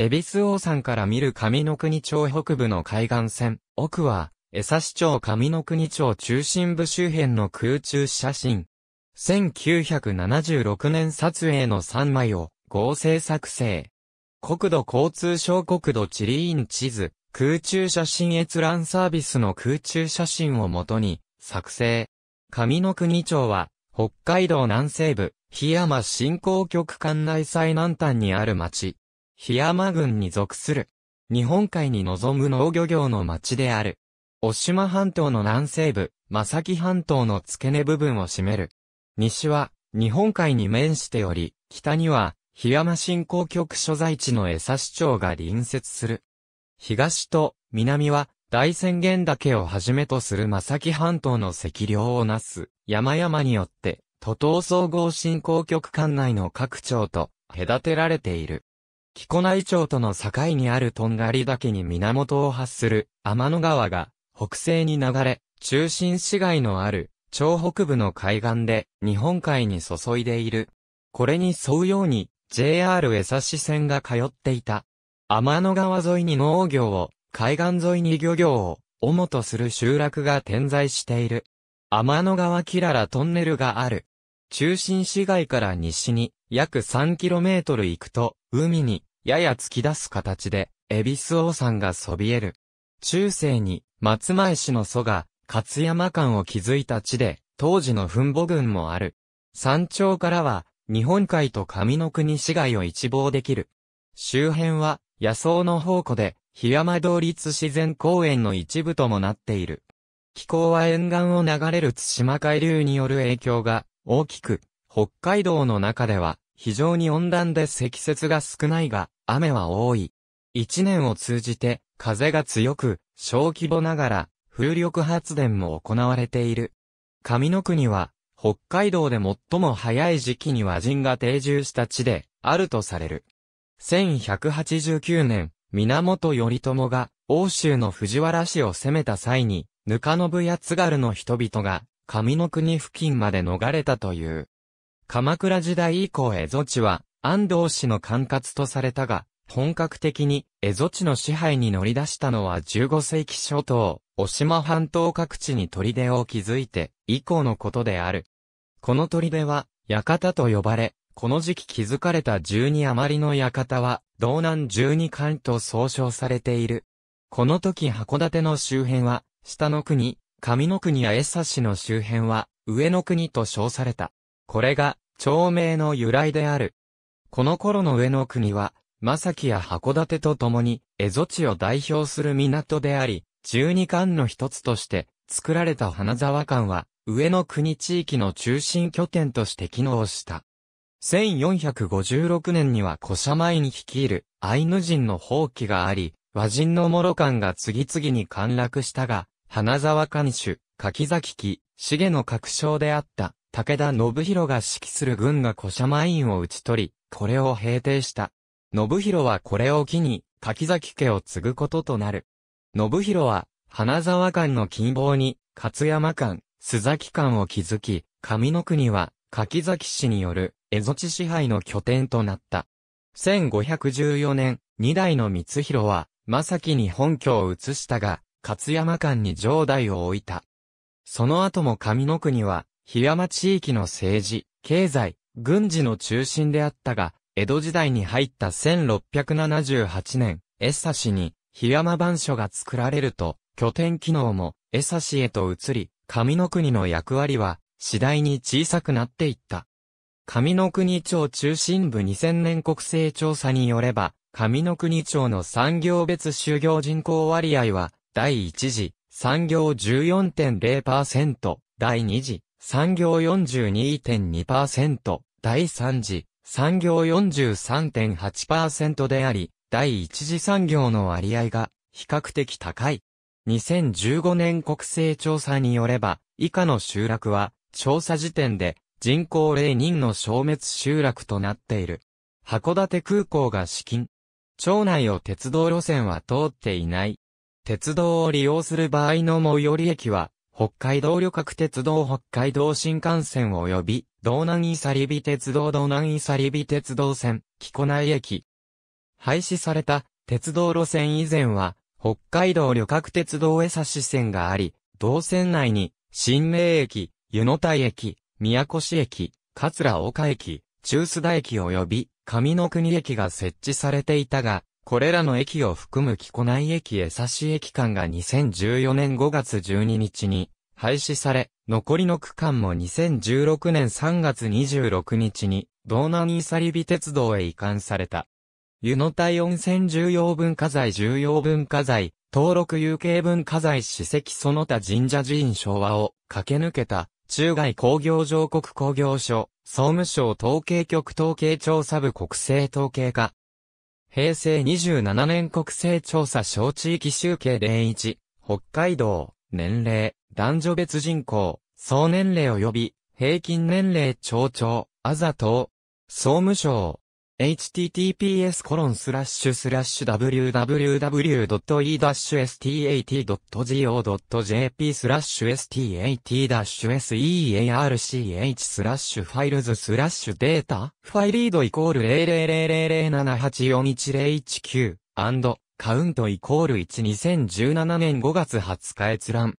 恵比寿王山から見る上の国町北部の海岸線、奥は、江差町上の国町中心部周辺の空中写真。1976年撮影の3枚を合成作成。国土交通省国土地理院地図、空中写真閲覧サービスの空中写真をもとに作成。上の国町は、北海道南西部、檜山振興局管内最南端にある町。檜山郡に属する。日本海に望む農漁業の町である。渡島半島の南西部、正木半島の付け根部分を占める。西は、日本海に面しており、北には、檜山振興局所在地の江差町が隣接する。東と南は、大宣言岳をはじめとする正木半島の赤稜をなす山々によって、都東総合振興局管内の各町と隔てられている。木古内町との境にあるとんがり岳に源を発する天の川が北西に流れ、中心市街のある町北部の海岸で日本海に注いでいる。これに沿うように JR 江差線が通っていた。天の川沿いに農業を、海岸沿いに漁業を、主とする集落が点在している。天の川キララトンネルがある。中心市街から西に約 3km 行くと、海に、やや突き出す形で、恵比寿王山がそびえる。中世に、松前市の祖が、勝山間を築いた地で、当時の墳母群もある。山頂からは、日本海と上の国市街を一望できる。周辺は、野草の宝庫で、檜山道立自然公園の一部ともなっている。気候は沿岸を流れる津島海流による影響が大きく、北海道の中では非常に温暖で積雪が少ないが、雨は多い。一年を通じて、風が強く、小規模ながら、風力発電も行われている。上の国は、北海道で最も早い時期に和人が定住した地で、あるとされる。1189年、源頼朝が、欧州の藤原氏を攻めた際に、ぬかのぶや津軽の人々が、上の国付近まで逃れたという。鎌倉時代以降蝦夷地は、安藤氏の管轄とされたが、本格的に蝦夷地の支配に乗り出したのは15世紀初頭、お島半島各地に砦を築いて、以降のことである。この砦は、館と呼ばれ、この時期築かれた12余りの館は、道南十二館と総称されている。この時函館の周辺は、下の国、上の国や江差市の周辺は、上の国と称された。これが、町名の由来である。この頃の上野国は、正木や函館と共に、蝦夷地を代表する港であり、十二館の一つとして、作られた花沢館は、上野国地域の中心拠点として機能した。1456年には古社前に率いるアイヌ人の放棄があり、和人の諸館が次々に陥落したが、花沢館主、柿崎木、重の確証であった武田信弘が指揮する軍が古社マインを打ち取り、これを平定した。信弘はこれを機に、柿崎家を継ぐこととなる。信弘は、花沢間の近傍に、勝山間、須崎間を築き、上の国は、柿崎氏による、江戸地支配の拠点となった。1514年、二代の光弘は、正木に本拠を移したが、勝山間に城代を置いた。その後も上の国は、檜山地域の政治、経済、軍事の中心であったが、江戸時代に入った1678年、江差市に、檜山番所が作られると、拠点機能も江差市へと移り、上の国の役割は、次第に小さくなっていった。上の国町中心部2000年国勢調査によれば、上の国町の産業別就業人口割合は、第1次、産業14.0%、第2次、産業42.2%、第3次、産業43.8%であり、第1次産業の割合が比較的高い。2015年国勢調査によれば、以下の集落は、調査時点で人口0人の消滅集落となっている。函館空港が資金。町内を鉄道路線は通っていない。鉄道を利用する場合の最寄り駅は、北海道旅客鉄道北海道新幹線及び、道南伊佐リビ鉄道道南伊佐リビ鉄道線、木古内駅。廃止された鉄道路線以前は、北海道旅客鉄道江差線があり、同線内に、新名駅、湯野台駅、宮古市駅、桂岡駅、中須田駅及び、上の国駅が設置されていたが、これらの駅を含む木古内駅江差し駅間が2014年5月12日に廃止され、残りの区間も2016年3月26日に道南イサリビ鉄道へ移管された。湯の体温泉重要文化財重要文化財、登録有形文化財史跡その他神社寺院昭和を駆け抜けた中外工業上国工業所、総務省統計局統計調査部国政統計課、平成27年国勢調査小地域集計01、北海道、年齢、男女別人口、総年齢及び、平均年齢町長、あざと、総務省、https コロンスラッシュスラッシュ www.e-stat.go.jp スラッシュ stat-search スラッシュファイルズスラッシュデータファイリードイコール00007841019カウントイコール12017年5月20日閲覧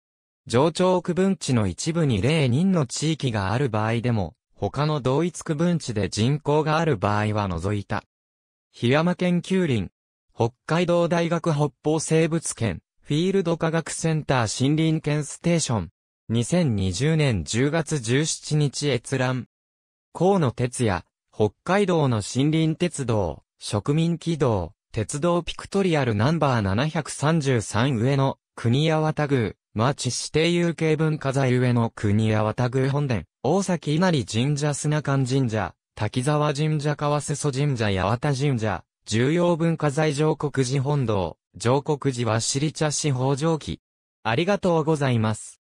上長区分地の一部に0人の地域がある場合でも他の同一区分地で人口がある場合は除いた。檜山研究林、北海道大学北方生物圏、フィールド科学センター森林圏ステーション、2020年10月17日閲覧。河野哲也、北海道の森林鉄道、植民軌道、鉄道ピクトリアルナンバー733上野、国八幡宮、町指定有形文化財上野国八幡宮本殿。大崎稲荷神社砂間神社、滝沢神社川瀬祖神社八幡神社、重要文化財上国寺本堂、上国寺はしり茶師法上記。ありがとうございます。